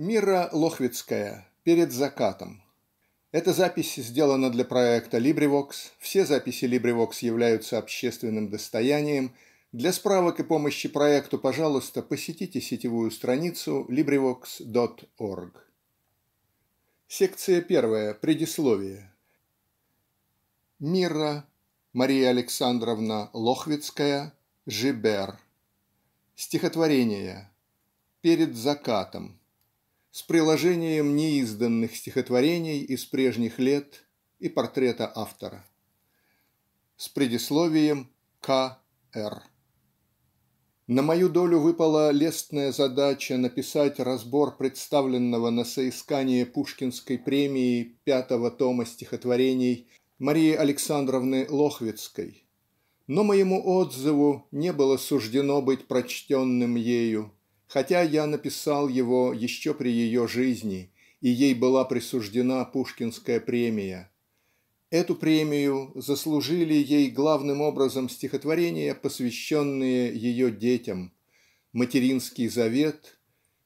Мира Лохвицкая "Перед закатом". Эта запись сделана для проекта LibriVox все записи LibriVox являются общественным достоянием. Для справок и помощи проекту пожалуйста посетите сетевую страницу LibriVox.org. Секция первая. Предисловие. Мира Мария Александровна Лохвицкая. Жибер. Стихотворение. Перед закатом с приложением неизданных стихотворений из прежних лет и портрета автора. С предисловием К. Р. На мою долю выпала лестная задача написать разбор представленного на соискание Пушкинской премии пятого тома стихотворений Марии Александровны Лохвицкой но моему отзыву не было суждено быть прочтенным ею хотя я написал его еще при ее жизни и ей была присуждена Пушкинская премия. Эту премию заслужили ей главным образом стихотворения посвященные ее детям "Материнский завет"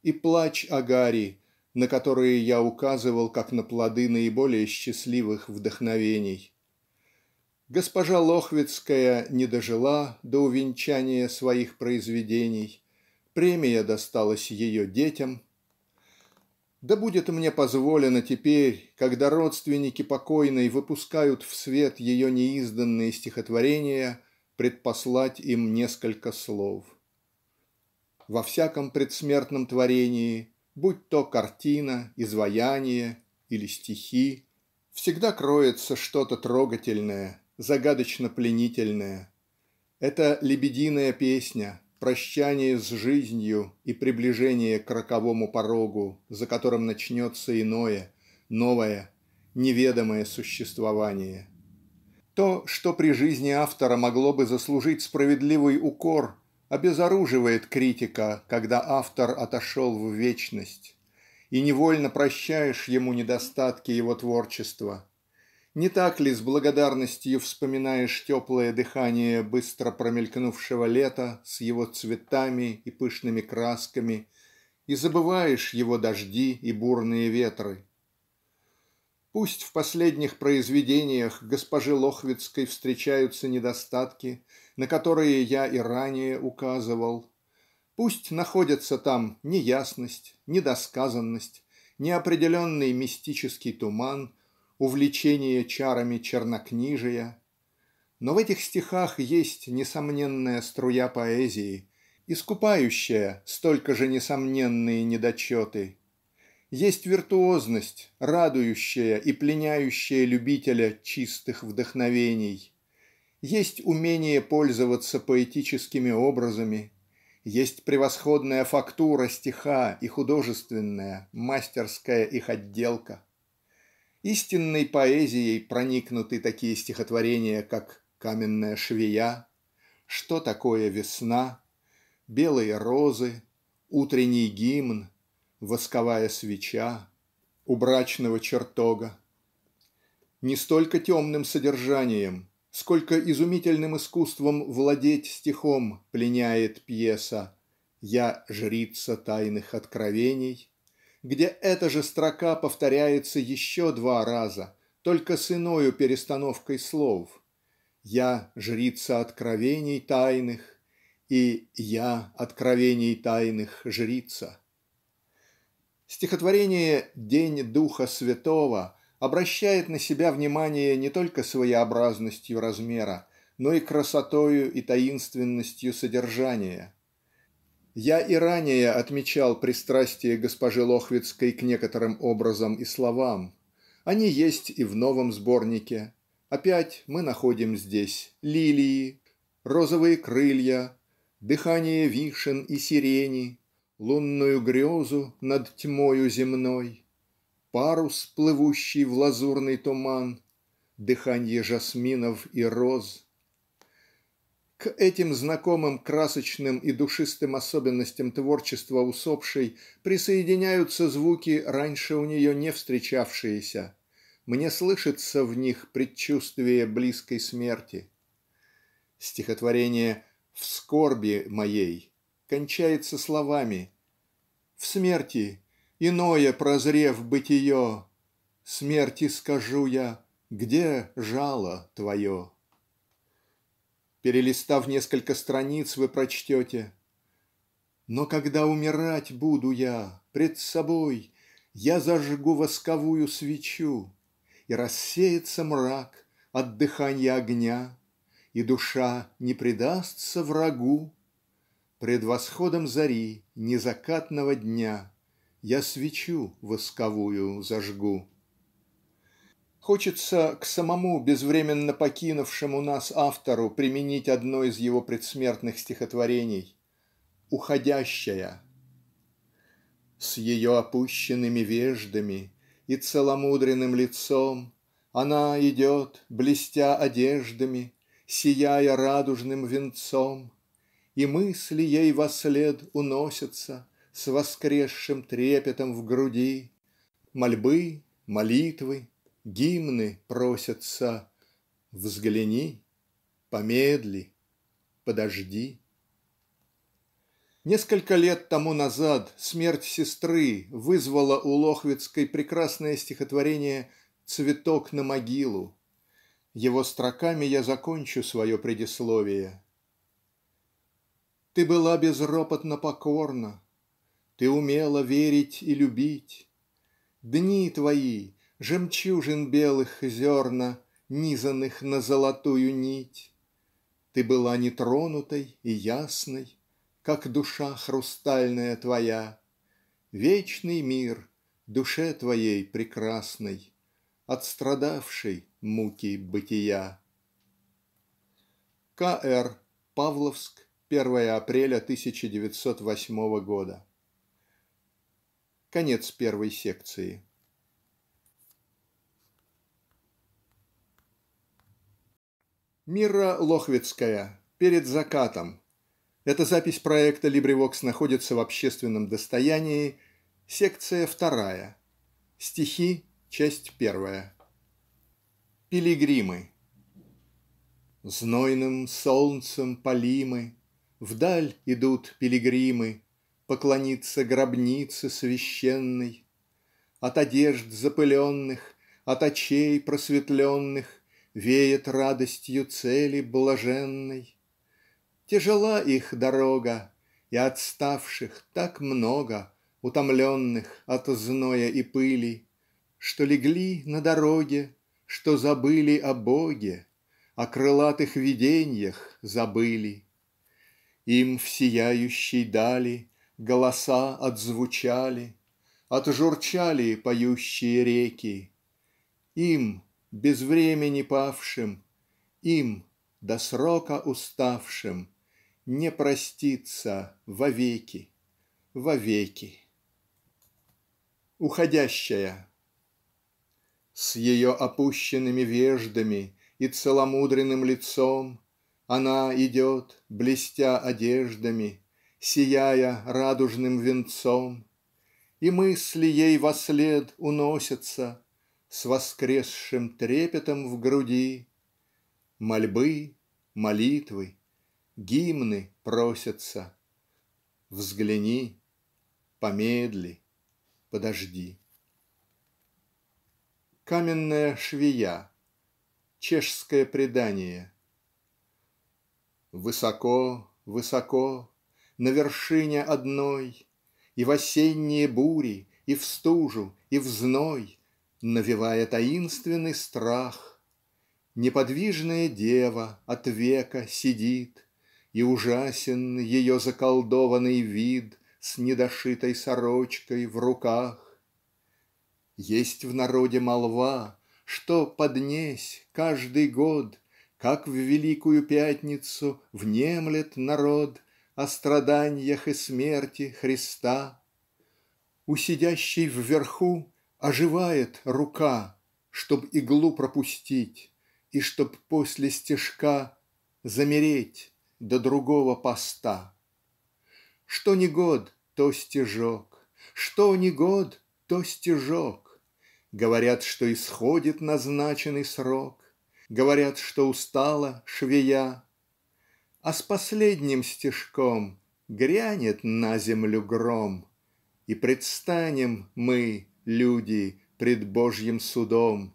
и "Плач Агари" на которые я указывал как на плоды наиболее счастливых вдохновений. Госпожа Лохвицкая не дожила до увенчания своих произведений премия досталась ее детям. Да будет мне позволено теперь когда родственники покойной выпускают в свет ее неизданные стихотворения предпослать им несколько слов. Во всяком предсмертном творении будь то картина изваяние или стихи всегда кроется что-то трогательное загадочно-пленительное. Это лебединая песня прощание с жизнью и приближение к роковому порогу за которым начнется иное новое неведомое существование. То что при жизни автора могло бы заслужить справедливый укор обезоруживает критика когда автор отошел в вечность и невольно прощаешь ему недостатки его творчества не так ли с благодарностью вспоминаешь теплое дыхание быстро промелькнувшего лета с его цветами и пышными красками и забываешь его дожди и бурные ветры? Пусть в последних произведениях госпожи Лохвицкой встречаются недостатки на которые я и ранее указывал пусть находятся там неясность недосказанность неопределенный мистический туман увлечение чарами чернокнижия но в этих стихах есть несомненная струя поэзии искупающая столько же несомненные недочеты есть виртуозность радующая и пленяющая любителя чистых вдохновений есть умение пользоваться поэтическими образами есть превосходная фактура стиха и художественная мастерская их отделка. Истинной поэзией проникнуты такие стихотворения как "Каменная швея" "Что такое весна" "Белые розы" "Утренний гимн" "Восковая свеча" "У брачного чертога". Не столько темным содержанием сколько изумительным искусством владеть стихом пленяет пьеса "Я жрица тайных откровений" где эта же строка повторяется еще два раза только с иною перестановкой слов "я жрица откровений тайных" и "я откровений тайных жрица". Стихотворение "День духа святого" обращает на себя внимание не только своеобразностью размера но и красотою и таинственностью содержания я и ранее отмечал пристрастие госпожи Лохвицкой к некоторым образам и словам они есть и в новом сборнике опять мы находим здесь лилии розовые крылья дыхание вишен и сирени лунную грезу над тьмою земной парус плывущий в лазурный туман дыхание жасминов и роз к этим знакомым красочным и душистым особенностям творчества усопшей присоединяются звуки раньше у нее не встречавшиеся мне слышится в них предчувствие близкой смерти. Стихотворение "В скорби моей" кончается словами "В смерти, иное прозрев бытие, Смерти скажу я: где жало твое?" Перелистав несколько страниц, вы прочтете Но когда умирать буду я пред собой Я зажгу восковую свечу И рассеется мрак от дыханья огня И душа не предастся врагу Пред восходом зари незакатного дня Я свечу восковую зажгу. Хочется к самому безвременно покинувшему нас автору применить одно из его предсмертных стихотворений "Уходящая" С ее опущенными веждами И целомудренным лицом Она идет блестя одеждами Сияя радужным венцом И мысли ей вослед уносятся С воскресшим трепетом в груди Мольбы молитвы гимны просятся Взгляни помедли подожди. Несколько лет тому назад смерть сестры вызвала у Лохвицкой прекрасное стихотворение "Цветок на могилу". Его строками я закончу свое предисловие. Ты была безропотно покорна, Ты умела верить и любить. Дни твои Жемчужин белых зерна, Низанных на золотую нить. Ты была нетронутой и ясной, Как душа хрустальная твоя. Вечный мир душе твоей прекрасной, Отстрадавшей муки бытия. К.Р. Павловск, 1 апреля 1908 года. Конец первой секции. Мира Лохвицкая "Перед закатом" (эта запись проекта LibriVox находится в общественном достоянии секция вторая стихи часть первая). Пилигримы Знойным солнцем палимы Вдаль идут пилигримы Поклониться гробнице священной. От одежд запыленных От очей просветленных Веет радостью цели блаженной. Тяжела их дорога и отставших так много Утомленных от зноя и пыли Что легли на дороге что забыли о Боге О крылатых видениях забыли. Им в сияющей дали Голоса отзвучали Отжурчали поющие реки им без времени павшим им до срока уставшим не проститься вовеки вовеки. Уходящая С ее опущенными веждами и целомудренным лицом она идет, блестя одеждами, сияя радужным венцом, и мысли ей вослед уносятся с воскресшим трепетом в груди мольбы молитвы гимны просятся взгляни помедли подожди. Каменная швея. Чешское предание. Высоко, высоко, на вершине одной И в осенние бури и в стужу и в зной навевая таинственный страх Неподвижная дева от века сидит И ужасен ее заколдованный вид С недошитой сорочкой в руках. Есть в народе молва что поднесь каждый год Как в Великую Пятницу внемлет народ О страданиях и смерти Христа. У сидящей вверху Оживает рука, чтоб иглу пропустить И чтоб после стежка Замереть до другого поста. Что ни год, то стежок, Что ни год, то стежок. Говорят, что исходит назначенный срок Говорят, что устала швея а с последним стежком Грянет на землю гром, И предстанем мы люди пред Божьим судом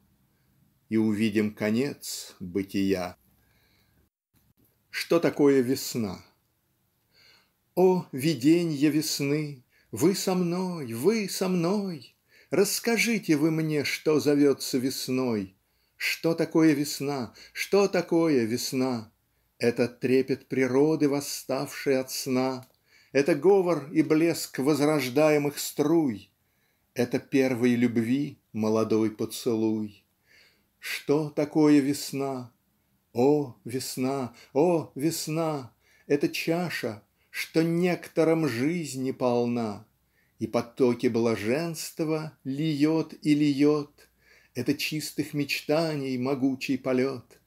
и увидим конец бытия. Что такое весна? О, виденье весны! Вы со мной, вы со мной! Расскажите вы мне, что зовется весной. Что такое весна? Что такое весна? Это трепет природы, восставшей от сна. Это говор и блеск возрождаемых струй. Это первой любви молодой поцелуй. Что такое весна? О, весна! о, весна! Это чаша, что нектаром жизни полна И потоки блаженства льет и льет Это чистых мечтаний могучий полет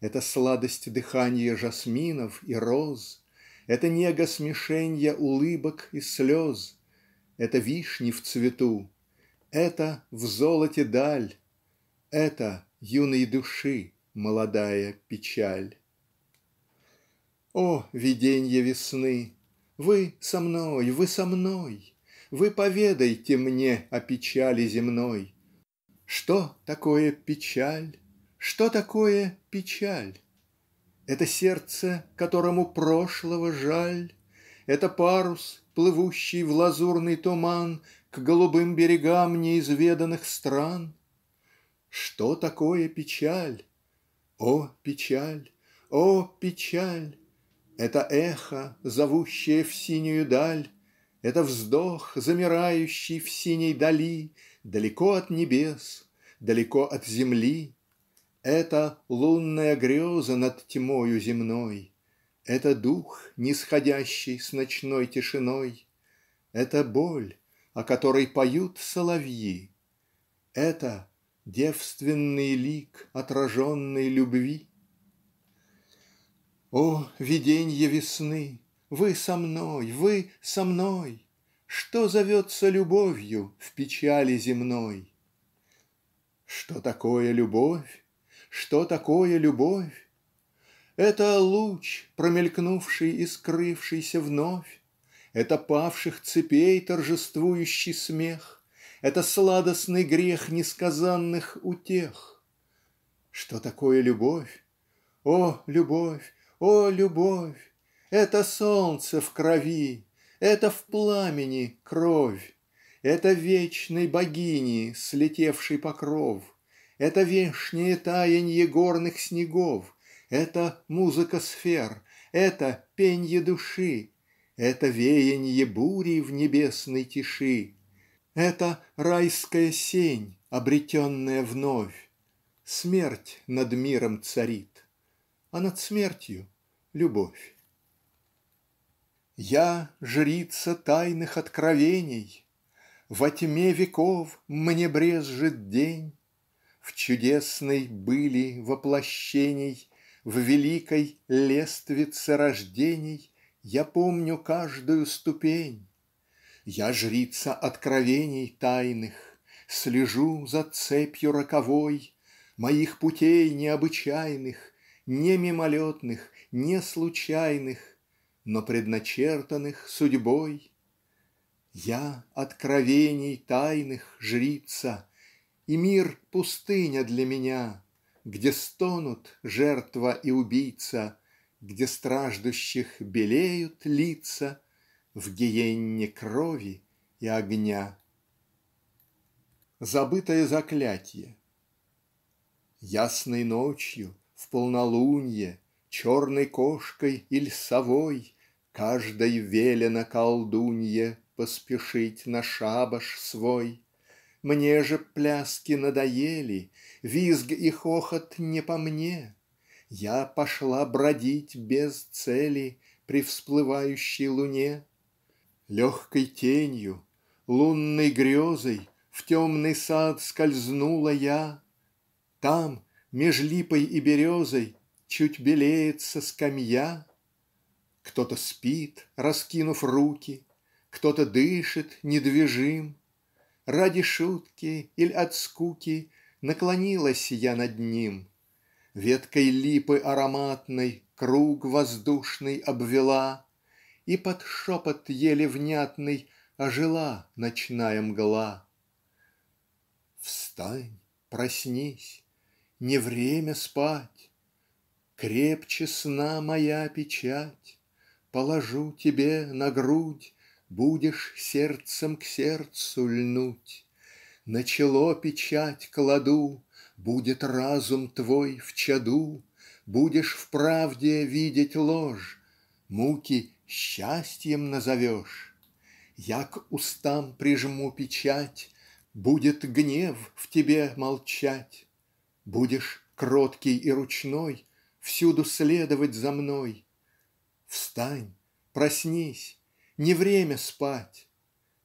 Это сладость дыхания жасминов и роз Это нега смешенья улыбок и слез Это вишни в цвету это в золоте даль, Это юной души молодая печаль. О, виденье весны! Вы со мной, вы со мной! Вы поведайте мне о печали земной. Что такое печаль? Что такое печаль? Это сердце, которому прошлого жаль, Это парус, плывущий в лазурный туман к голубым берегам неизведанных стран? Что такое печаль? О, печаль! О, печаль! Это эхо, зовущее в синюю даль, Это вздох, замирающий в синей дали, Далеко от небес, далеко от земли. Это лунная греза над тьмою земной, Это дух, нисходящий с ночной тишиной, Это боль о которой поют соловьи это девственный лик отраженной любви. О виденье весны вы со мной вы со мной Что зовется любовью в печали земной? Что такое любовь? Что такое любовь? Это луч промелькнувший и скрывшийся вновь это павших цепей торжествующий смех это сладостный грех несказанных утех. Что такое любовь? О, любовь! О, любовь! Это солнце в крови, это в пламени кровь, это вечной богини слетевший покров, это вешнее таяние горных снегов, это музыка сфер, это пенье души, это веяние бури в небесной тиши это райская сень обретенная вновь смерть над миром царит а над смертью любовь. Я жрица тайных откровений Во тьме веков мне брезжит день В чудесной были воплощений В великой лествице рождений я помню каждую ступень. Я жрица откровений тайных Слежу за цепью роковой Моих путей необычайных Не мимолетных не случайных Но предначертанных судьбой. Я откровений тайных жрица И мир пустыня для меня Где стонут жертва и убийца где страждущих белеют лица В гиенне крови и огня. Забытое заклятие. Ясной ночью в полнолунье Черной кошкой или совой Каждой велено колдунье Поспешить на шабаш свой. Мне же пляски надоели, Визг и хохот не по мне я пошла бродить без цели При всплывающей луне. Легкой тенью лунной грезой В темный сад скользнула я. Там меж липой и березой Чуть белеется скамья. Кто-то спит, раскинув руки, Кто-то дышит недвижим. Ради шутки или от скуки Наклонилась я над ним Веткой липы ароматной Круг воздушный обвела И под шепот еле внятный Ожила ночная мгла. Встань, проснись! Не время спать! Крепче сна моя печать Положу тебе на грудь Будешь сердцем к сердцу льнуть На чело печать кладу Будет разум твой в чаду Будешь в правде видеть ложь Муки счастьем назовешь. Я к устам прижму печать Будет гнев в тебе молчать. Будешь кроткий и ручной Всюду следовать за мной. Встань, проснись, не время спать.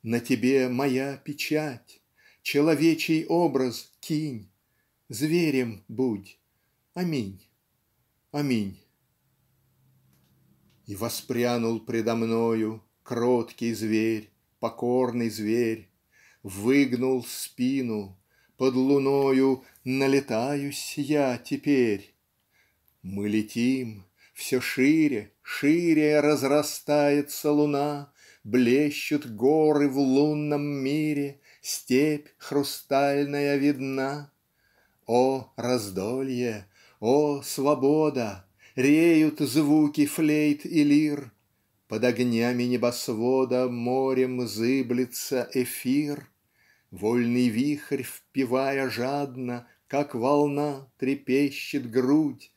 На тебе моя печать, Человечий образ кинь, зверем будь. Аминь. Аминь. И воспрянул предо мною Кроткий зверь, покорный зверь. Выгнул спину. Под луною Налетаюсь я теперь. Мы летим. Все шире, шире разрастается луна, Блещут горы в лунном мире, Степь хрустальная видна. О, раздолье, о, свобода! Реют звуки флейт и лир Под огнями небосвода Морем зыблется эфир Вольный вихрь впивая жадно Как волна трепещет грудь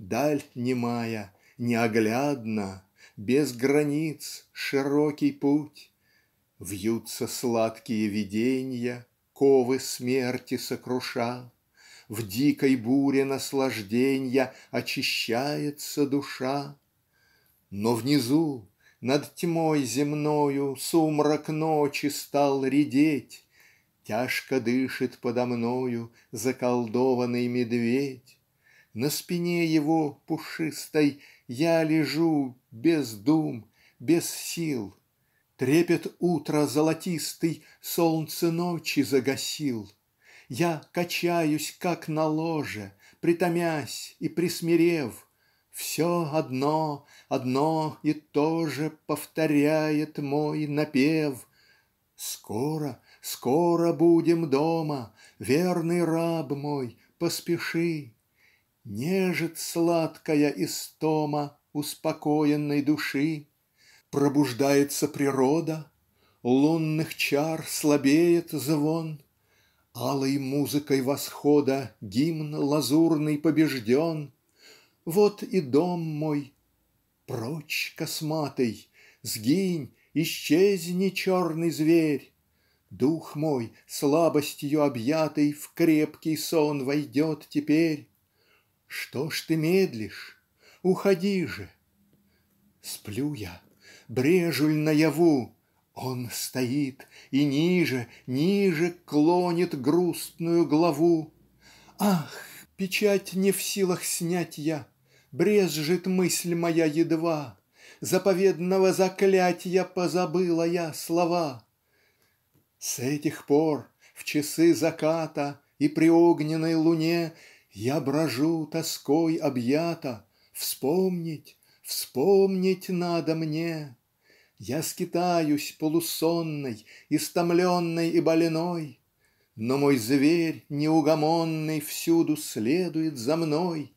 Даль немая неоглядна Без границ широкий путь Вьются сладкие виденья Ковы смерти сокруша в дикой буре наслажденья Очищается душа. Но внизу над тьмой земною Сумрак ночи стал редеть Тяжко дышит подо мною Заколдованный медведь. На спине его пушистой Я лежу без дум, без сил. Трепет утра золотистый Солнце ночи загасил. Я качаюсь, как на ложе, Притомясь и присмирев. Все одно, одно и то же Повторяет мой напев. Скоро, скоро будем дома, Верный раб мой, поспеши. Нежит сладкая истома Успокоенной души. Пробуждается природа, Лунных чар слабеет звон. Алой музыкой восхода Гимн лазурный побежден. Вот и дом мой. Прочь, косматый! Сгинь, исчезни, черный зверь! Дух мой, слабостью объятый, В крепкий сон войдет теперь. Что ж ты медлишь? Уходи же! Сплю я, брежуль наяву. Он стоит и ниже, ниже клонит грустную главу. Ах, печать не в силах снять я! Брезжит мысль моя едва. Заповедного заклятия позабыла я слова. С этих пор в часы заката И при огненной луне Я брожу тоской объята. Вспомнить, вспомнить надо мне. Я скитаюсь полусонной Истомленной и больной Но мой зверь неугомонный Всюду следует за мной.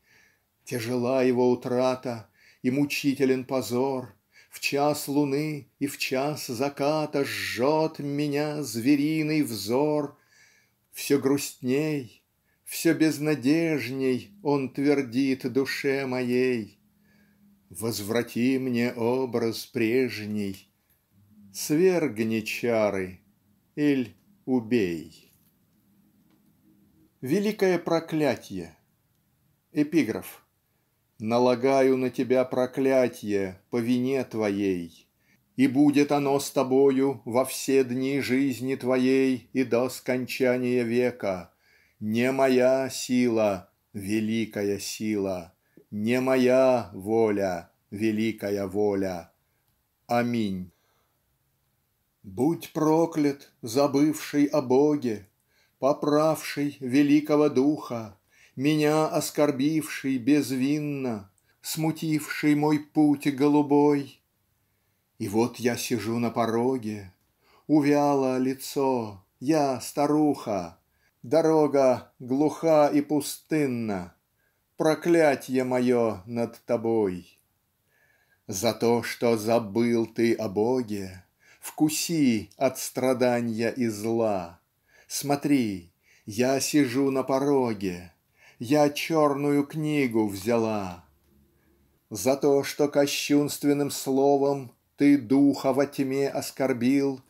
Тяжела его утрата И мучителен позор В час луны и в час заката Жжет меня звериный взор. Все грустней все безнадежней Он твердит душе моей Возврати мне образ прежний Свергни чары иль убей. Великое проклятие. Эпиграф Налагаю на тебя проклятие По вине твоей и будет оно с тобою во все дни жизни твоей и до скончания века. Не моя сила, великая сила, не моя воля, великая воля. Аминь. Будь проклят, забывший о Боге, Поправший великого духа, Меня оскорбивший безвинно, Смутивший мой путь голубой. И вот я сижу на пороге, Увяло лицо, я старуха, Дорога глуха и пустынна проклятье мое над тобой. За то что забыл ты о Боге Вкуси от страдания и зла Смотри я сижу на пороге Я черную книгу взяла. За то что кощунственным словом Ты духа во тьме оскорбил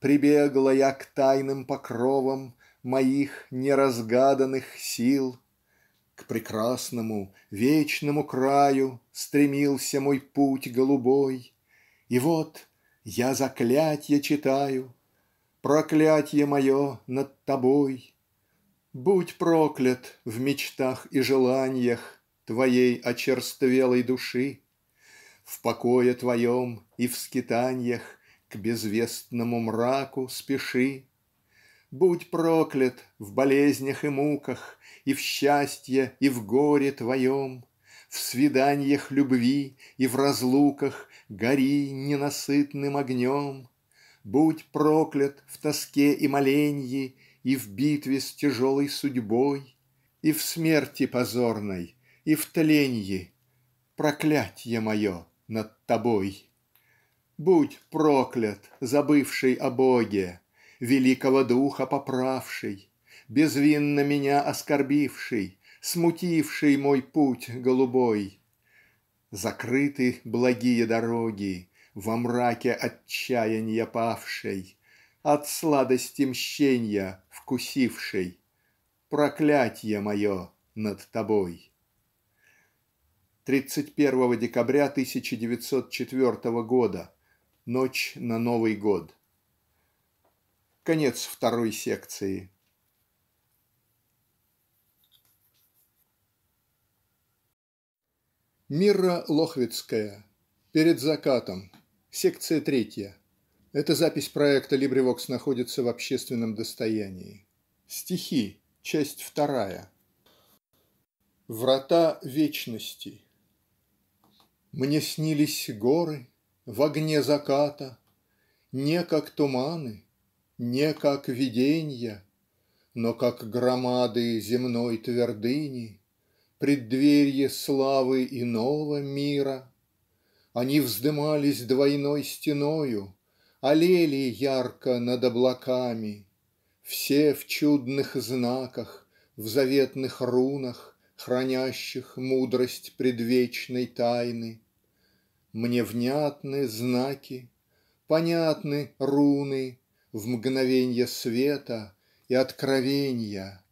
Прибегла я к тайным покровам Моих неразгаданных сил к прекрасному вечному краю Стремился мой путь голубой. И вот я заклятье читаю Проклятье мое над тобой. Будь проклят в мечтах и желаниях Твоей очерствелой души! В покое твоем и в скитаньях К безвестному мраку спеши. Будь проклят в болезнях и муках и в счастье и в горе твоем в свиданьях любви и в разлуках гори ненасытным огнем будь проклят в тоске и моленьи и в битве с тяжелой судьбой и в смерти позорной и в тленье, проклятье мое над тобой. Будь проклят забывший о Боге великого духа поправший Безвинно меня оскорбивший Смутивший мой путь голубой. Закрыты благие дороги Во мраке отчаяния павшей От сладости мщения вкусившей Проклятье мое над тобой. 31 декабря 1904 года. Ночь на Новый год. Конец второй секции. Мира Лохвицкая. "Перед закатом", секция третья. Эта запись проекта LibriVox находится в общественном достоянии. Стихи. Часть вторая. Врата вечности. Мне снились горы в огне заката, Не как туманы, не как виденья, Но как громады земной твердыни преддверье славы иного мира. Они вздымались двойной стеною алели ярко над облаками все в чудных знаках в заветных рунах хранящих мудрость предвечной тайны. Мне внятны знаки понятны руны в мгновенье света и откровенья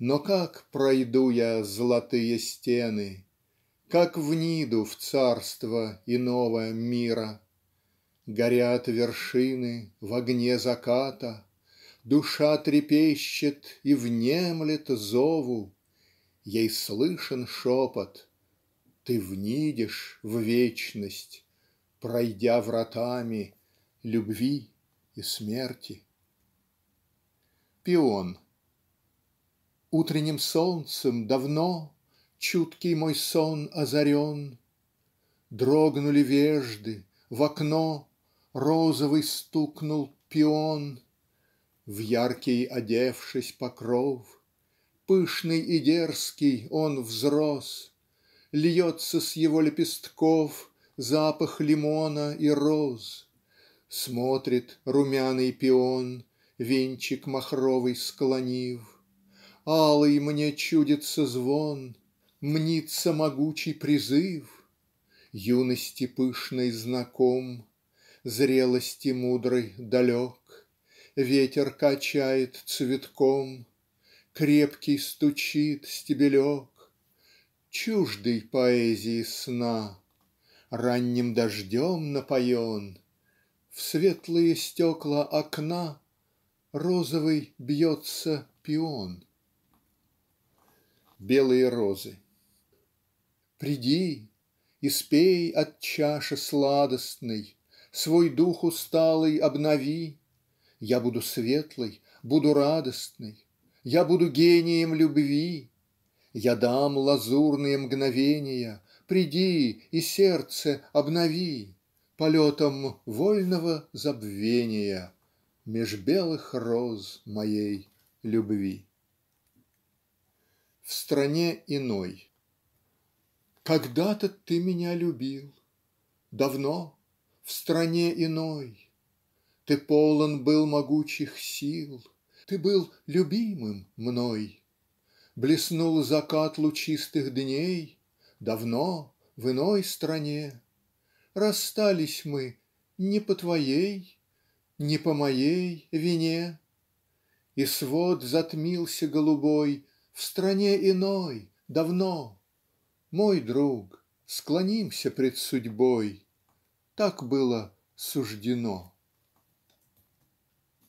но как пройду я золотые стены, Как в Niду в царство иного мира? Горят вершины в огне заката, Душа трепещет и внемлет зову, Ей слышен шепот "Ты внидишь в вечность, Пройдя вратами любви и смерти". Пион Утренним солнцем давно Чуткий мой сон озарен. Дрогнули вежды в окно Розовый стукнул пион. В яркий одевшись покров Пышный и дерзкий он взрос Льется с его лепестков Запах лимона и роз. Смотрит румяный пион Венчик махровый склонив Алый мне чудится звон, Мнится могучий призыв. Юности пышный знаком Зрелости мудрой далек Ветер качает цветком Крепкий стучит стебелек. Чуждый поэзии сна Ранним дождем напоен В светлые стекла окна Розовый бьется пион белые розы. Приди и спей от чаши сладостной Свой дух усталый обнови Я буду светлый буду радостный Я буду гением любви Я дам лазурные мгновения. Приди и сердце обнови Полетом вольного забвения Меж белых роз моей любви. В стране иной Когда-то ты меня любил Давно в стране иной Ты полон был могучих сил Ты был любимым мной Блеснул закат лучистых дней Давно в иной стране Расстались мы не по твоей Не по моей вине И свод затмился голубой в стране иной, давно, Мой друг, склонимся пред судьбой Так было суждено.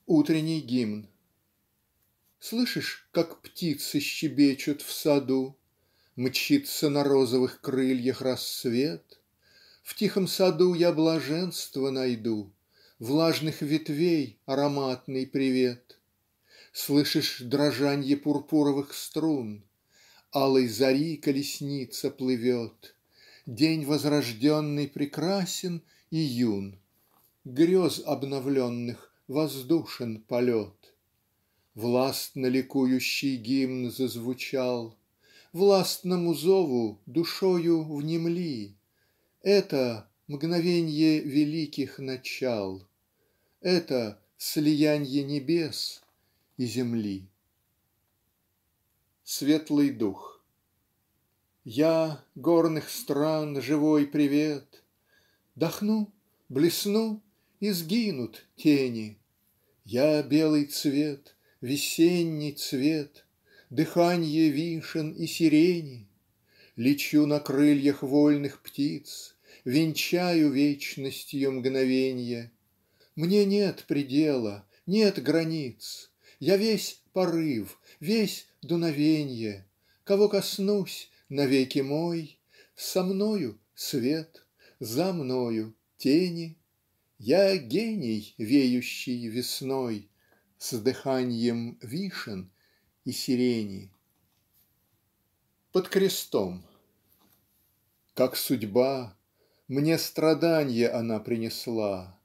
Утренний гимн. Слышишь, как птицы щебечут в саду? Мчится на розовых крыльях рассвет. В тихом саду я блаженство найду, Влажных ветвей ароматный привет слышишь дрожанье пурпуровых струн алой зари колесница плывет день возрожденный прекрасен и юн грез обновленных воздушен полет. Властно ликующий гимн зазвучал властному зову душою внемли это мгновенье великих начал это слиянье небес и земли. Светлый Дух Я горных стран живой привет Дохну блесну и сгинут тени Я белый цвет весенний цвет Дыханье вишен и сирени Лечу на крыльях вольных птиц Венчаю вечностью мгновенье Мне нет предела нет границ я весь порыв, весь дуновенье, Кого коснусь, навеки мой. Со мною свет, за мною тени, Я гений, веющий весной С дыханием вишен и сирени. Под крестом Как судьба, мне страданье она принесла,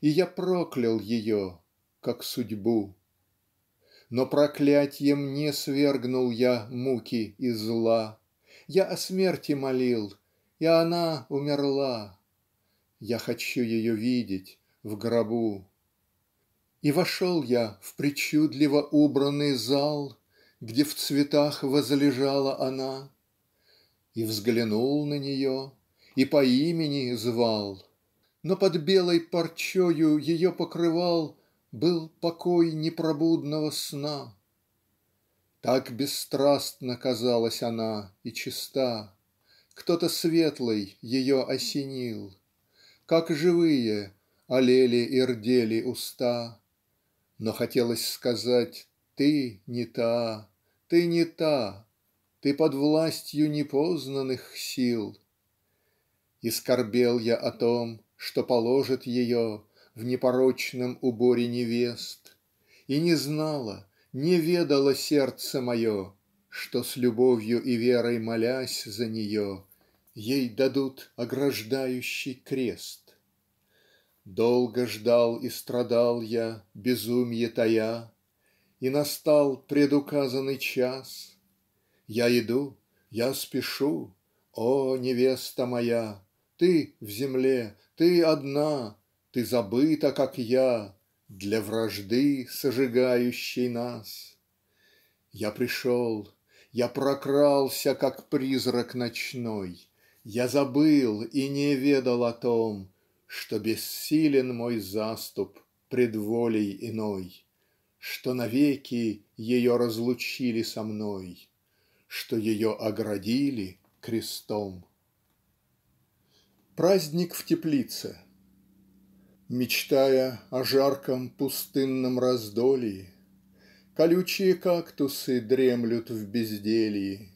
И я проклял ее, как судьбу. Но проклятьем не свергнул я муки и зла Я о смерти молил и она умерла Я хочу ее видеть в гробу. И вошел я в причудливо убранный зал Где в цветах возлежала она И взглянул на нее и по имени звал но под белой парчою ее покрывал был покой непробудного сна. Так бесстрастно казалась она и чиста Кто-то светлый ее осенил Как живые алели и рдели уста Но хотелось сказать ты не та ты не та Ты под властью непознанных сил. И скорбел я о том что положит ее в непорочном уборе невест И не знала, не ведало сердце мое Что с любовью и верой молясь за нее Ей дадут ограждающий крест. Долго ждал и страдал я безумье тая И настал предуказанный час. Я иду я спешу о невеста моя ты в земле ты одна ты забыта, как я, Для вражды, сожигающей нас. Я пришел, я прокрался, Как призрак ночной. Я забыл и не ведал о том Что бессилен мой заступ Пред волей иной Что навеки ее разлучили со мной Что ее оградили крестом. Праздник в теплице Мечтая о жарком пустынном раздолье Колючие кактусы дремлют в безделье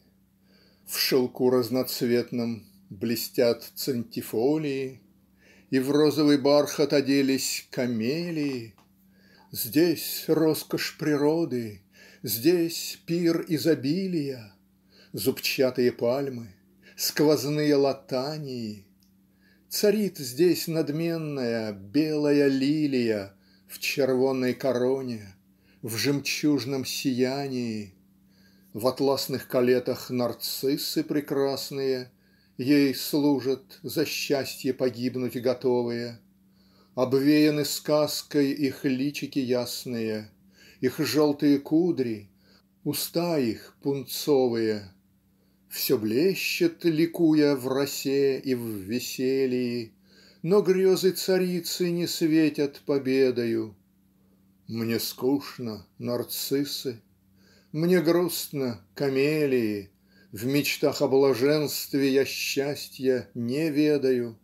В шелку разноцветном блестят центифолии И в розовый бархат оделись камелии Здесь роскошь природы Здесь пир изобилия Зубчатые пальмы сквозные латании Царит здесь надменная белая лилия В червонной короне в жемчужном сиянии В атласных калетах нарциссы прекрасные Ей служат за счастье погибнуть готовые Обвеяны сказкой их личики ясные Их желтые кудри уста их пунцовые все блещет, ликуя, в росе и в веселии, Но грезы царицы не светят победою. Мне скучно, нарциссы, мне грустно, камелии, В мечтах о блаженстве я счастья не ведаю.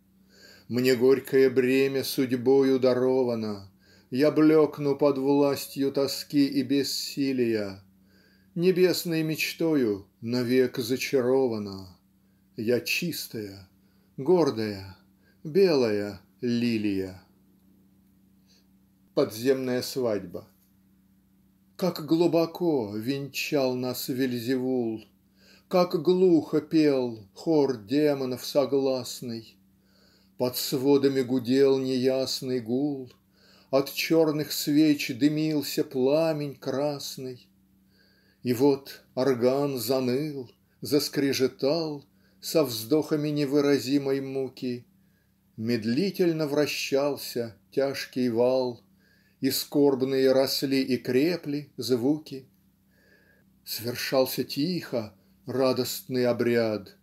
Мне горькое бремя судьбою даровано, Я блекну под властью тоски и бессилия. Небесной мечтою Навек зачарована Я чистая, гордая, белая лилия. Подземная свадьба Как глубоко венчал нас Вельзевул Как глухо пел хор демонов согласный Под сводами гудел неясный гул От черных свеч дымился пламень красный и вот орган заныл заскрежетал Со вздохами невыразимой муки Медлительно вращался тяжкий вал И скорбные росли и крепли звуки. Свершался тихо радостный обряд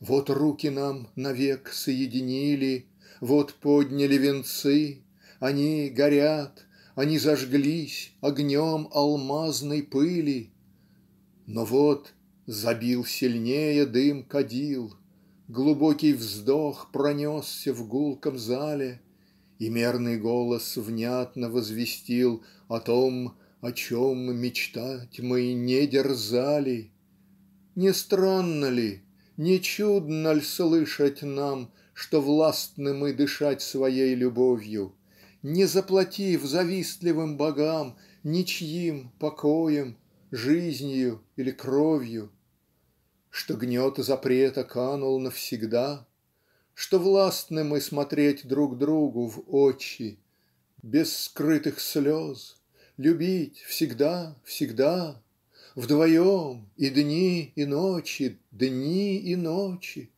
Вот руки нам навек соединили Вот подняли венцы они горят Они зажглись огнем алмазной пыли но вот забил сильнее дым кадил Глубокий вздох пронесся в гулком зале И мерный голос внятно возвестил О том о чем мечтать мы не дерзали. Не странно ли не чудно ль слышать нам Что властны мы дышать своей любовью Не заплатив завистливым богам Ничьим покоем жизнью или кровью Что гнет запрета канул навсегда Что властны мы смотреть друг другу в очи Без скрытых слез любить всегда всегда Вдвоем и дни и ночи дни и ночи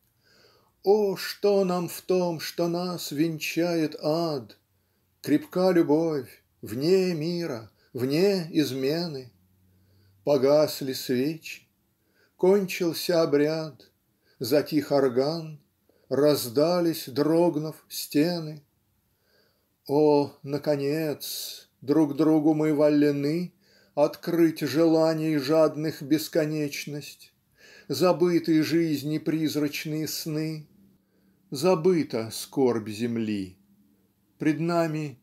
О что нам в том что нас венчает ад Крепка любовь вне мира вне измены погасли свечи, Кончился обряд, затих орган, Раздались, дрогнув, стены. О, наконец, друг другу мы вольны Открыть желаний жадных бесконечность, забытые жизни призрачные сны, Забыта скорбь земли, пред нами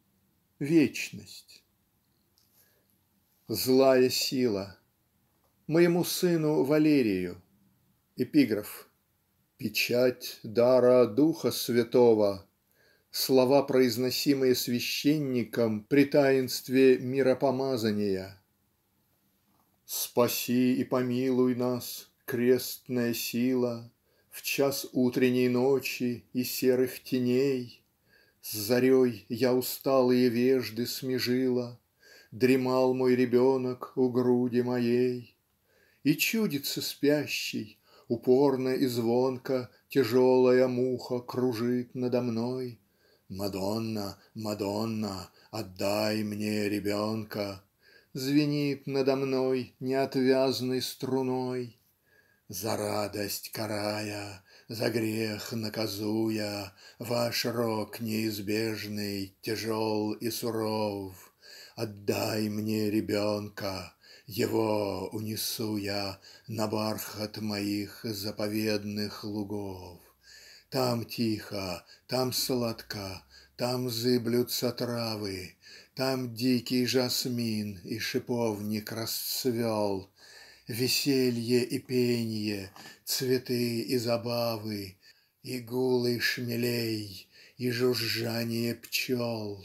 вечность. Злая сила моему сыну Валерию эпиграф "печать дара духа святого" слова произносимые священником при таинстве миропомазания "Спаси и помилуй нас крестная сила в час утренней ночи и серых теней с зарей я усталые вежды смежила дремал мой ребенок у груди моей и чудится спящей упорно и звонко Тяжелая муха кружит надо мной "Мадонна Мадонна отдай мне ребенка" Звенит надо мной неотвязной струной. За радость карая за грех наказуя, Ваш рок неизбежный, тяжел и суров. Отдай мне ребенка, его унесу я на бархат моих заповедных лугов. Там тихо, там сладко, там зыблются травы, Там дикий жасмин и шиповник расцвел. Веселье и пенье, цветы и забавы, И гулы шмелей, и жужжание пчел.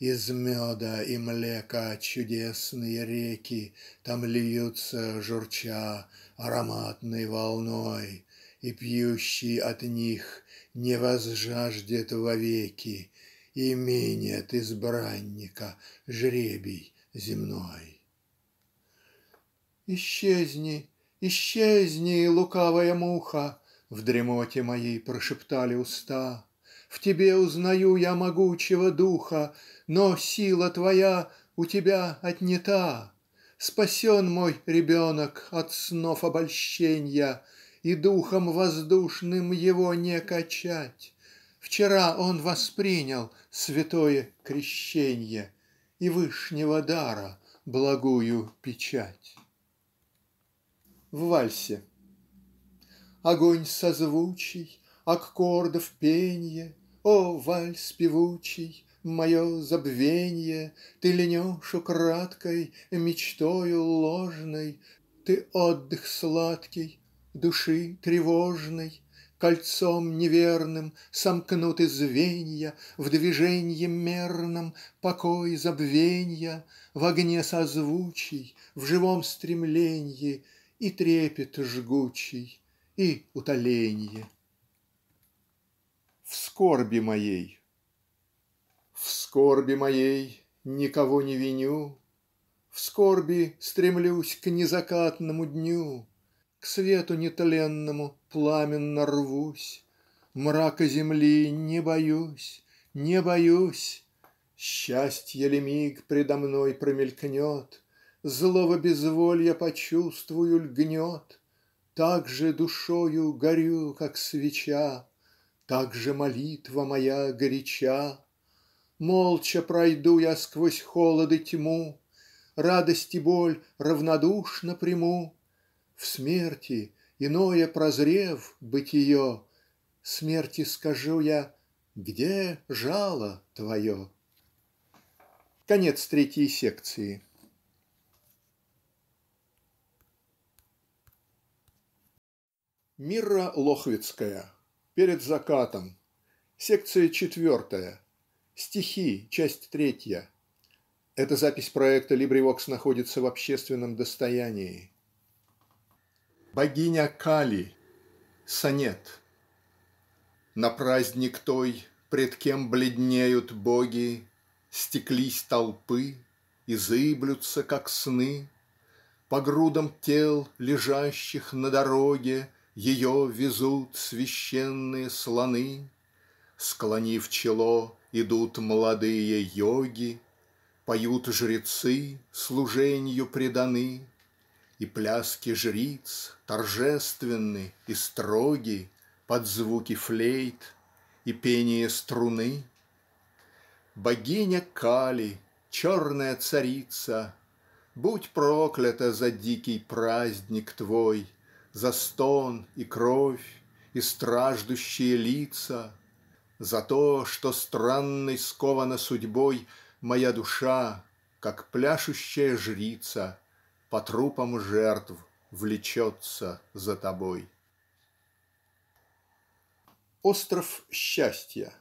Из меда и млека чудесные реки Там льются, журча, ароматной волной, И пьющий от них не возжаждет вовеки И минет избранника жребий земной. Исчезни, исчезни, лукавая муха, В дремоте моей прошептали уста. В тебе узнаю я могучего духа, но сила твоя у тебя отнята. Спасен мой ребенок от снов обольщения и духом воздушным его не качать. Вчера он воспринял святое крещение и вышнего дара благую печать. В вальсе Огонь созвучий, аккордов пенье, О, вальс певучий, мое забвенье Ты льнешь украдкой мечтою ложной Ты отдых сладкий души тревожный, Кольцом неверным сомкнуты звенья В движенье мерном покой забвенья В огне созвучий, в живом стремленье И трепет жгучий, и утоленье. В скорби моей в скорби моей никого не виню, В скорби стремлюсь к незакатному дню, К свету нетленному пламенно рвусь, Мрака земли не боюсь, не боюсь. Счастье ли миг предо мной промелькнет, Злого безволья почувствую льгнет, Так же душою горю, как свеча, Так же молитва моя горяча. Молча пройду я сквозь холод и тьму, Радость и боль равнодушно приму. В смерти, иное прозрев бытие, Смерти скажу я: где жало твое? Конец третьей секции. Мирра Лохвицкая. Перед закатом. Секция четвертая. Стихи, часть третья. Эта запись проекта LibriVox находится в общественном достоянии. Богиня Кали. Сонет. На праздник той, пред кем бледнеют боги, Стеклись толпы и зыблются, как сны, По грудам тел, лежащих на дороге, Ее везут священные слоны. Склонив чело, идут молодые йоги, Поют жрецы, служенью преданы, И пляски жриц торжественны и строги Под звуки флейт и пение струны. Богиня Кали, черная царица, Будь проклята за дикий праздник твой, За стон и кровь и страждущие лица. За то, что странной скована судьбой Моя душа как пляшущая жрица По трупам жертв влечется за тобой. Остров счастья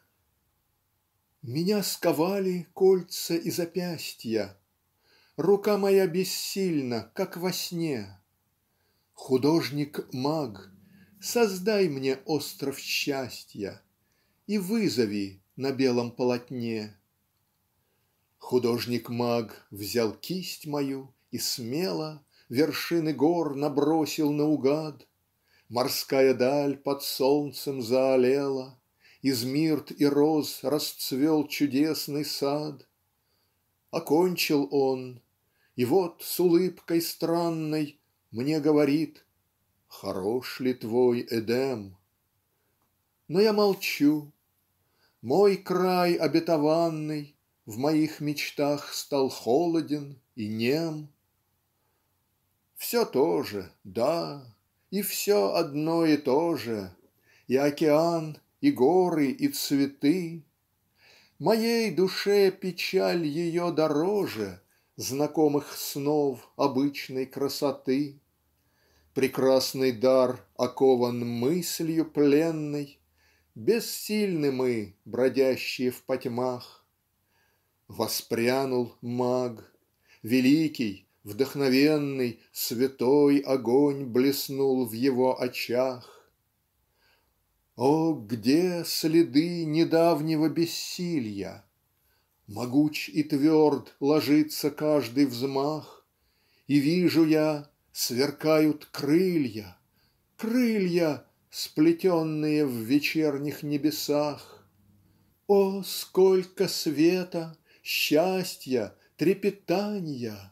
Меня сковали кольца и запястья, Рука моя бессильна, как во сне. Художник-маг, создай мне остров счастья и вызови на белом полотне. Художник-маг взял кисть мою и смело Вершины гор набросил наугад. Морская даль под солнцем заалела Из мирт и роз расцвел чудесный сад. Окончил он и вот с улыбкой странной Мне говорит "Хорош ли твой Эдем но я молчу Мой край обетованный В моих мечтах стал холоден и нем. Все то же, да, и все одно и то же И океан и горы и цветы Моей душе печаль ее дороже Знакомых снов обычной красоты. Прекрасный дар окован мыслью пленной Бессильны мы, бродящие в потьмах. Воспрянул маг. Великий вдохновенный Святой огонь блеснул в его очах. О, где следы недавнего бессилья? Могуч и тверд ложится каждый взмах И вижу я сверкают крылья Крылья сплетенные в вечерних небесах. О, сколько света, счастья, трепетания!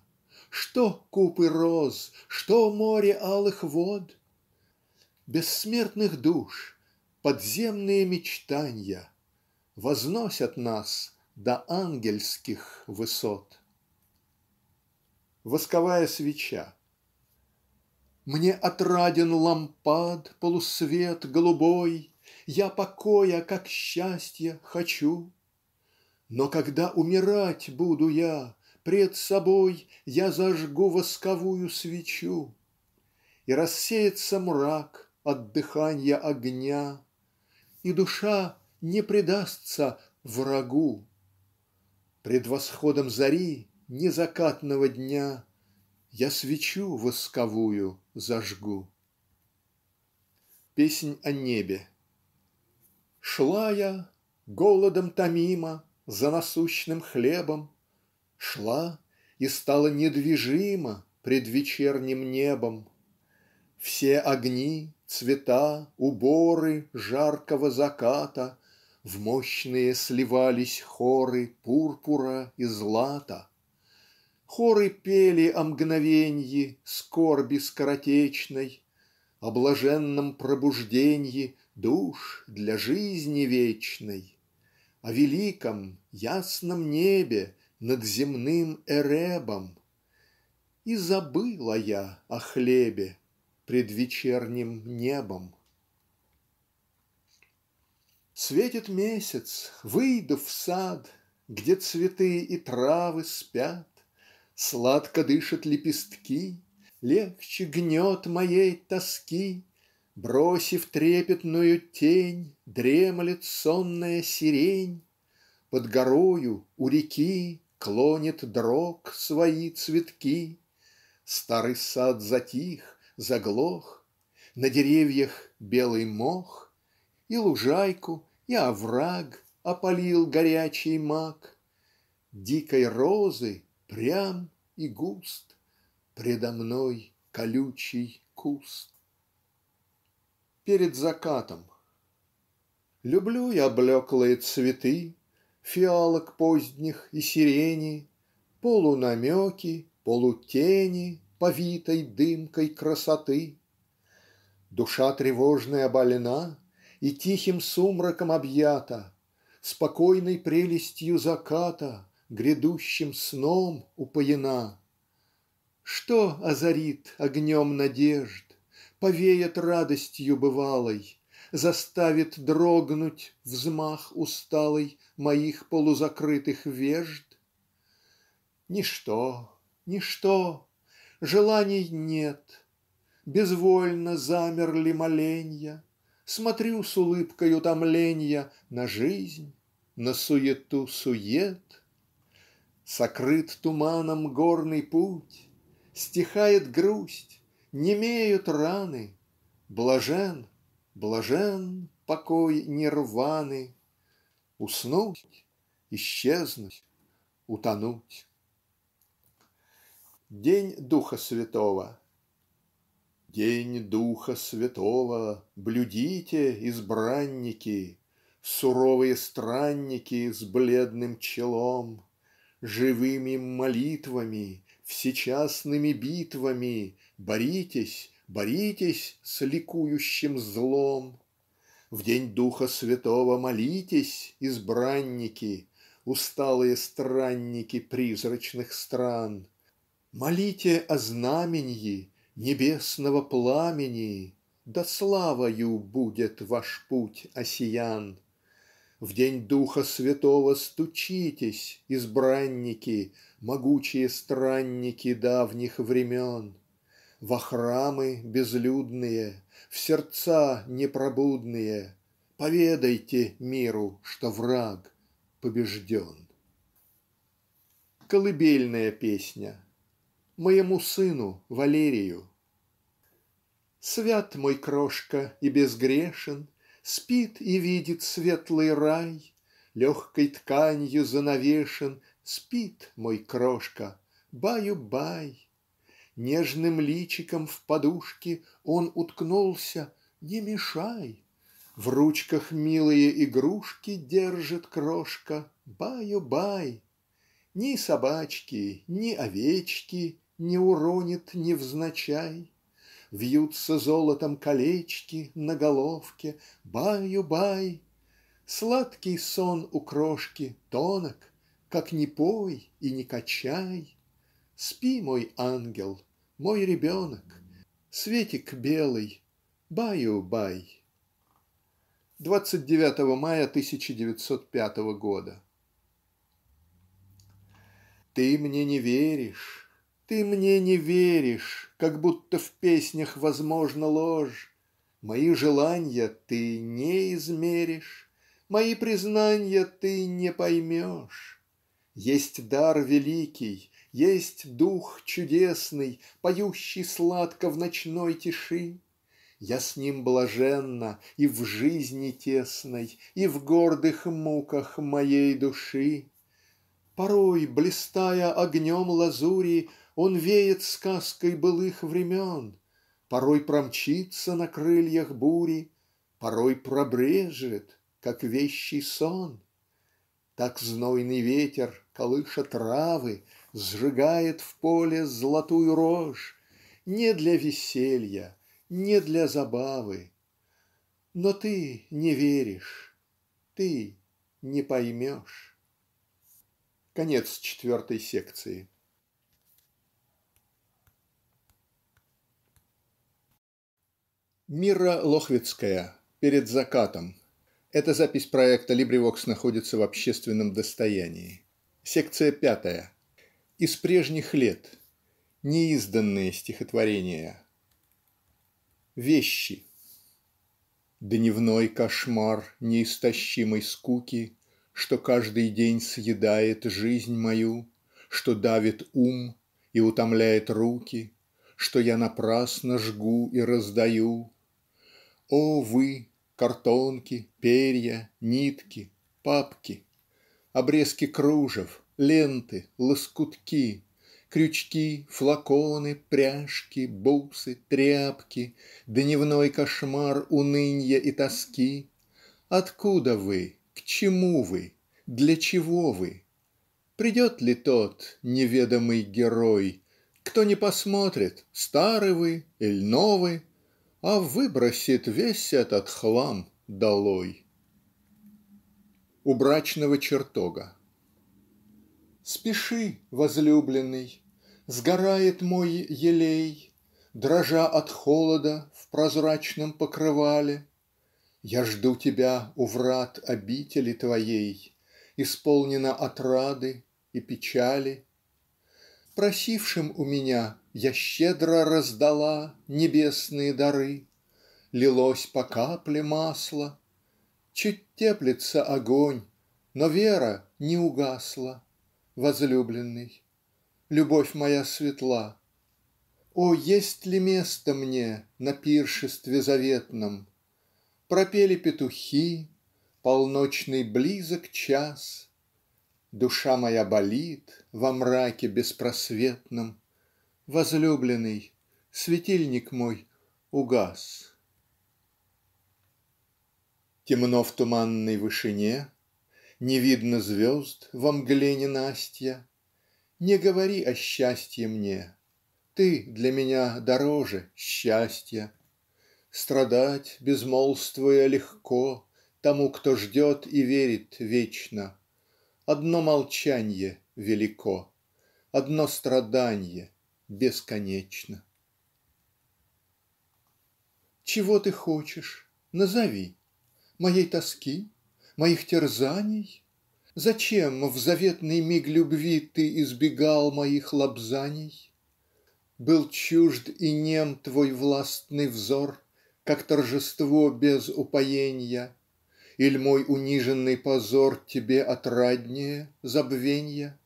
Что купы роз, что море алых вод? Бессмертных душ подземные мечтания Возносят нас до ангельских высот. Восковая свеча мне отраден лампад полусвет голубой Я покоя как счастье, хочу. Но когда умирать буду я Пред собой я зажгу восковую свечу И рассеется мрак от дыханья огня И душа не предастся врагу. Пред восходом зари незакатного дня Я свечу восковую зажгу". Песнь о небе Шла я, голодом томима, За насущным хлебом, Шла и стала недвижима Пред вечерним небом. Все огни, цвета, уборы Жаркого заката В мощные сливались хоры Пурпура и злата. Хоры пели о мгновенье Скорби скоротечной О блаженном пробужденьи Душ для жизни вечной О великом ясном небе Над земным Эребом И забыла я о хлебе Пред вечерним небом. Светит месяц, выйду в сад, Где цветы и травы спят Сладко дышат лепестки Легче гнет моей тоски Бросив трепетную тень Дремлет сонная сирень Под горою у реки Клонит дрог свои цветки Старый сад затих заглох На деревьях белый мох И лужайку и овраг Опалил горячий мак Дикой розы прям и густ Предо мной колючий куст. Перед закатом Люблю я блеклые цветы Фиалок поздних и сирени Полунамеки, полутени Повитой дымкой красоты. Душа тревожная больна И тихим сумраком объята Спокойной прелестью заката грядущим сном упоена. Что озарит огнем надежд повеет радостью бывалой заставит дрогнуть взмах усталый моих полузакрытых вежд? Ничто, ничто, желаний нет, безвольно замерли моленья. Смотрю с улыбкой утомленья на жизнь, на суету сует. Сокрыт туманом горный путь Стихает грусть немеют раны Блажен блажен покой нирваны Уснуть исчезнуть утонуть. День Духа Святого День Духа Святого блюдите, избранники, Суровые странники с бледным челом Живыми молитвами всечастными битвами Боритесь боритесь с ликующим злом. В день духа святого молитесь избранники Усталые странники призрачных стран. Молите о знаменье небесного пламени Да славою будет ваш путь осиян. В день Духа Святого стучитесь, избранники, могучие странники давних времен! Во храмы безлюдные в сердца непробудные Поведайте миру что враг побежден. Колыбельная песня Моему сыну Валерию Свят мой крошка и безгрешен Спит и видит светлый рай Легкой тканью занавешен Спит мой крошка баю-бай. Нежным личиком в подушке Он уткнулся "не мешай" В ручках милые игрушки Держит крошка баю-бай. Ни собачки ни овечки Не уронит невзначай Вьются золотом колечки на головке Баю-бай. Сладкий сон у крошки тонок Как не пой и не качай. Спи мой ангел мой ребенок Светик белый баю-бай. 29 мая 1905 года. Ты мне не веришь ты мне не веришь, как будто в песнях возможна ложь. Мои желания ты не измеришь мои признания ты не поймешь. Есть дар великий есть дух чудесный Поющий сладко в ночной тиши. Я с ним блаженна и в жизни тесной И в гордых муках моей души. Порой блистая огнем лазури он веет сказкой былых времен порой промчится на крыльях бури порой пробрежет как вещий сон. Так знойный ветер колыша травы сжигает в поле золотую рожь не для веселья не для забавы. Но ты не веришь ты не поймешь. Конец четвертой секции. Мира Лохвицкая "Перед закатом" (эта запись проекта LibriVox находится в общественном достоянии). Секция пятая. "Из прежних лет". Неизданные стихотворения. Вещи Дневной кошмар неистощимой скуки Что каждый день съедает жизнь мою Что давит ум и утомляет руки Что я напрасно жгу и раздаю о вы, картонки, перья, нитки, папки, обрезки кружев, ленты, лоскутки, крючки, флаконы, пряжки, бусы, тряпки, дневной кошмар унынья и тоски, откуда вы, к чему вы, для чего вы? Придет ли тот неведомый герой, кто не посмотрит, стары вы или новы, а выбросит весь этот хлам долой". У брачного чертога Спеши, возлюбленный, сгорает мой елей, Дрожа от холода в прозрачном покрывале. Я жду тебя у врат обители твоей, Исполнена отрады и печали. Просившим у меня я щедро раздала Небесные дары лилось по капле масло Чуть теплится огонь но вера не угасла Возлюбленный любовь моя светла О есть ли место мне на пиршестве заветном Пропели петухи полночный близок час Душа моя болит во мраке беспросветном Возлюбленный светильник мой угас. Темно в туманной вышине Не видно звезд во мгле ненастья Не говори о счастье мне Ты для меня дороже счастья. Страдать безмолвствуя легко Тому кто ждет и верит вечно Одно молчанье велико, Одно страданье бесконечно. Чего ты хочешь? Назови. Моей тоски? Моих терзаний? Зачем в заветный миг любви Ты избегал моих лобзаний? Был чужд и нем твой властный взор, Как торжество без упоения Иль мой униженный позор Тебе отраднее забвенья?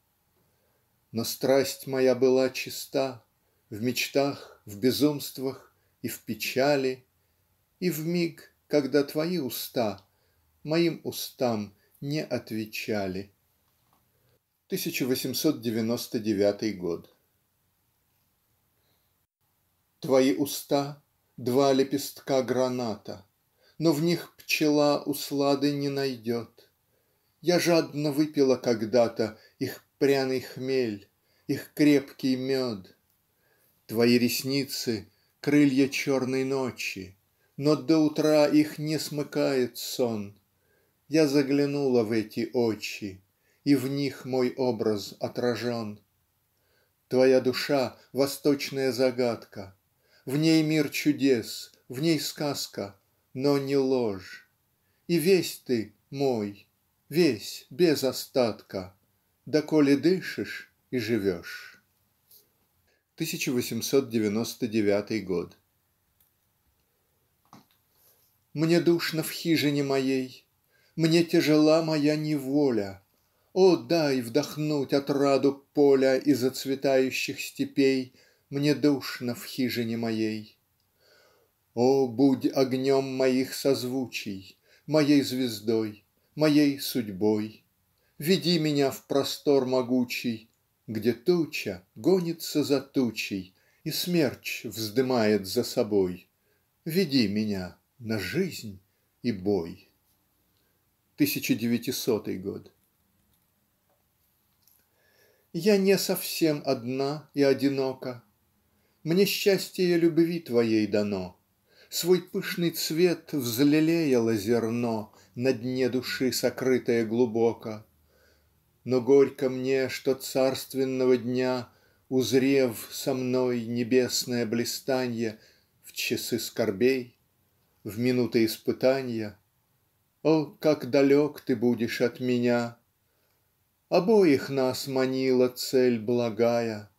Но страсть моя была чиста В мечтах в безумствах и в печали И в миг, когда твои уста Моим устам не отвечали. 1899 год. Твои уста два лепестка граната, Но в них пчела услады не найдет. Я жадно выпила когда-то пряный хмель, их крепкий мед. Твои ресницы крылья черной ночи Но до утра их не смыкает сон. Я заглянула в эти очи И в них мой образ отражен. Твоя душа восточная загадка. В ней мир чудес, в ней сказка, но не ложь. И весь ты мой, весь без остатка доколе дышишь и живешь". 1899 год. Мне душно в хижине моей, Мне тяжела моя неволя. О, дай вдохнуть отраду поля И зацветающих степей, Мне душно в хижине моей. О, будь огнем моих созвучий, Моей звездой, моей судьбой. Веди меня в простор могучий Где туча гонится за тучей И смерч вздымает за собой Веди меня на жизнь и бой. 1900 год. Я не совсем одна и одинока. Мне счастье любви твоей дано. Свой пышный цвет взлелеяло зерно На дне души сокрытое глубоко но горько мне, что царственного дня Узрев со мной небесное блистанье В часы скорбей в минуты испытания. О как далек ты будешь от меня! Обоих нас манила цель благая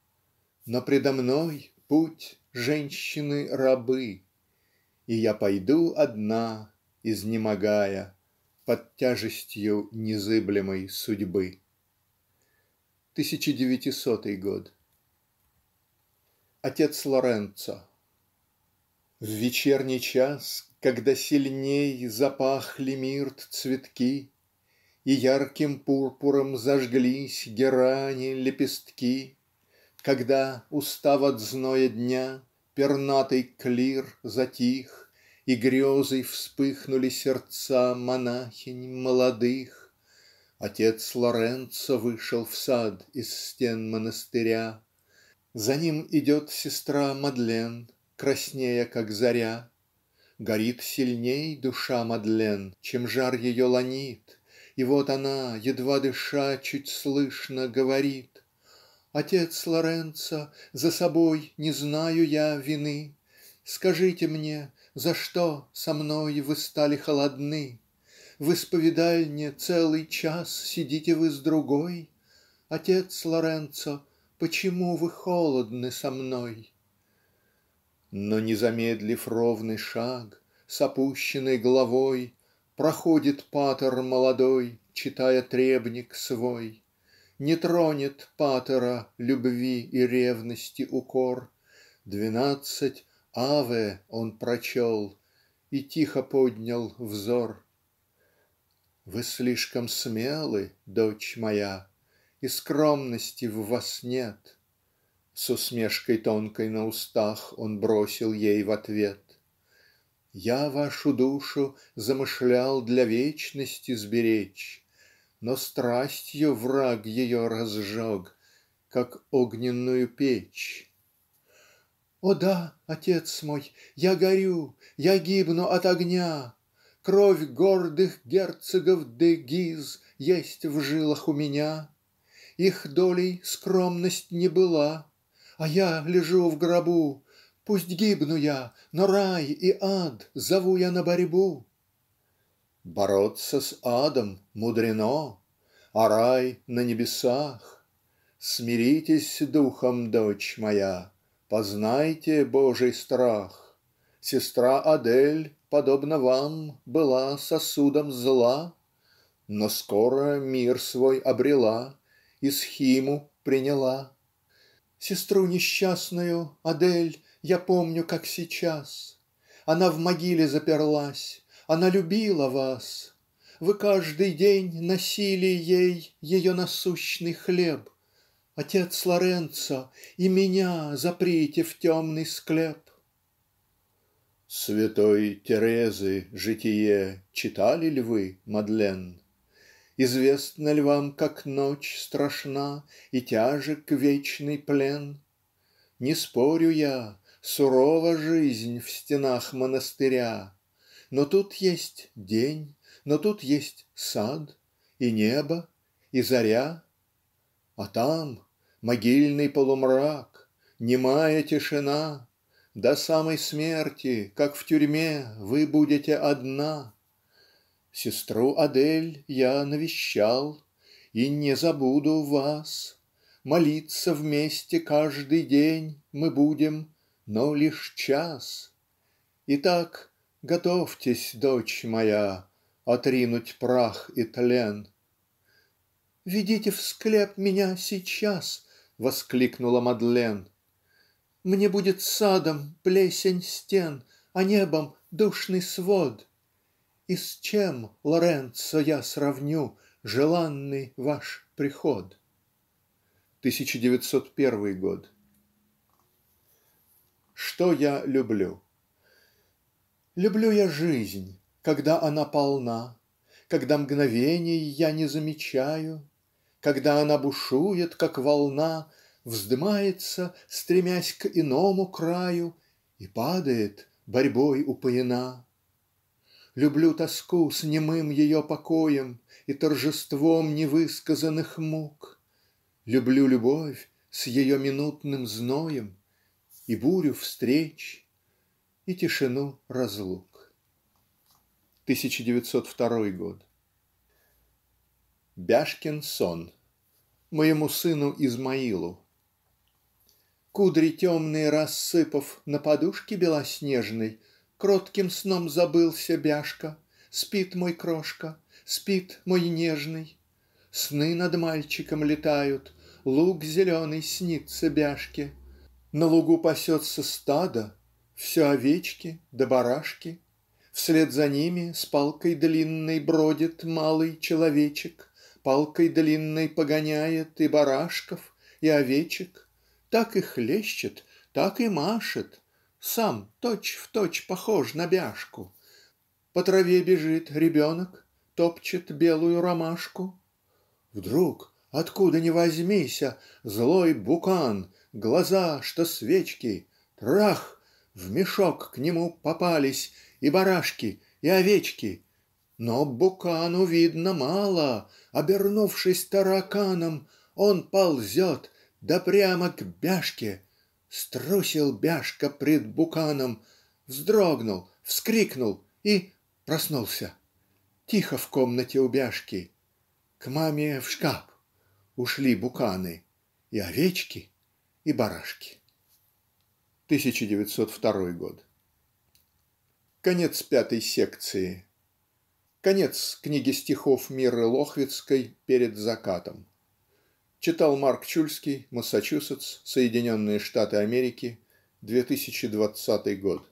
Но предо мной путь женщины-рабы И я пойду одна изнемогая Под тяжестью незыблемой судьбы. 1900 год. Отец Лоренцо В вечерний час, когда сильней Запахли мирт цветки И ярким пурпуром зажглись Герани лепестки Когда, устав от зноя дня, Пернатый клир затих И грезой вспыхнули сердца Монахинь молодых Отец Лоренцо вышел в сад из стен монастыря За ним идет сестра Мадлен краснея как заря. Горит сильней душа Мадлен чем жар ее ланит И вот она едва дыша чуть слышно говорит Отец Лоренцо за собой не знаю я вины Скажите мне за что со мной вы стали холодны в исповедальне целый час Сидите вы с другой. Отец Лоренцо почему Вы холодны со мной? Но не замедлив ровный шаг С опущенной главой Проходит патер молодой Читая требник свой. Не тронет патера Любви и ревности укор Двенадцать аве он прочел И тихо поднял взор. Вы слишком смелы, дочь моя, И скромности в вас нет. С усмешкой тонкой на устах Он бросил ей в ответ Я вашу душу замышлял Для вечности сберечь Но страстью враг ее разжег Как огненную печь. О да, отец мой, я горю, Я гибну от огня Кровь гордых герцогов де Гиз Есть в жилах у меня. Их долей скромность не была. А я лежу в гробу. Пусть гибну я, но рай и ад Зову я на борьбу. Бороться с адом мудрено, А рай на небесах. Смиритесь духом, дочь моя, Познайте Божий страх. Сестра Адель подобно вам была сосудом зла Но скоро мир свой обрела И схиму приняла. Сестру несчастную Адель я помню как сейчас Она в могиле заперлась она любила вас вы каждый день носили ей ее насущный хлеб. Отец Лоренцо и меня заприте в темный склеп. "Святой Терезы житие читали ли вы, Мадлен? Известно ли вам как ночь страшна и тяжек вечный плен? Не спорю я сурова жизнь в стенах монастыря но тут есть день но тут есть сад и небо и заря а там могильный полумрак немая тишина до самой смерти, как в тюрьме, Вы будете одна. Сестру Адель я навещал И не забуду вас. Молиться вместе каждый день Мы будем, но лишь час. Итак, готовьтесь, дочь моя, Отринуть прах и тлен. "Ведите в склеп меня сейчас!" воскликнула Мадлен. Мне будет садом плесень стен, А небом душный свод. И с чем, Лоренцо, я сравню Желанный ваш приход? 1901 год. Что я люблю? Люблю я жизнь, когда она полна, Когда мгновений я не замечаю, Когда она бушует, как волна, вздымается стремясь к иному краю и падает борьбой упоена. Люблю тоску с немым ее покоем и торжеством невысказанных мук люблю любовь с ее минутным зноем и бурю встреч и тишину разлук. 1902 год. Бяшкин сон. Моему сыну Измаилу Кудри темные рассыпав на подушке белоснежной Кротким сном забылся Бяшка спит мой крошка спит мой нежный. Сны над мальчиком летают луг зеленый снится Бяшке. На лугу пасется стадо все овечки да барашки. Вслед за ними с палкой длинной бродит малый человечек, палкой длинной погоняет и барашков, и овечек так и хлещет, так и машет, сам точь-в-точь похож на бяшку. По траве бежит ребенок, топчет белую ромашку. Вдруг, откуда ни возьмися, а злой букан, глаза, что свечки, трах, в мешок к нему попались и барашки, и овечки. Но букану видно мало, обернувшись тараканом, он ползет, да прямо к бяшке, струсил бяшка пред буканом, вздрогнул, вскрикнул и проснулся. Тихо в комнате у бяшки. К маме в шкаф. Ушли буканы. И овечки, и барашки. 1902 год. Конец пятой секции. Конец книги стихов Мирры Лохвицкой "Перед закатом". Читал Марк Чульский. Массачусетс, Соединенные Штаты Америки. 2020 год.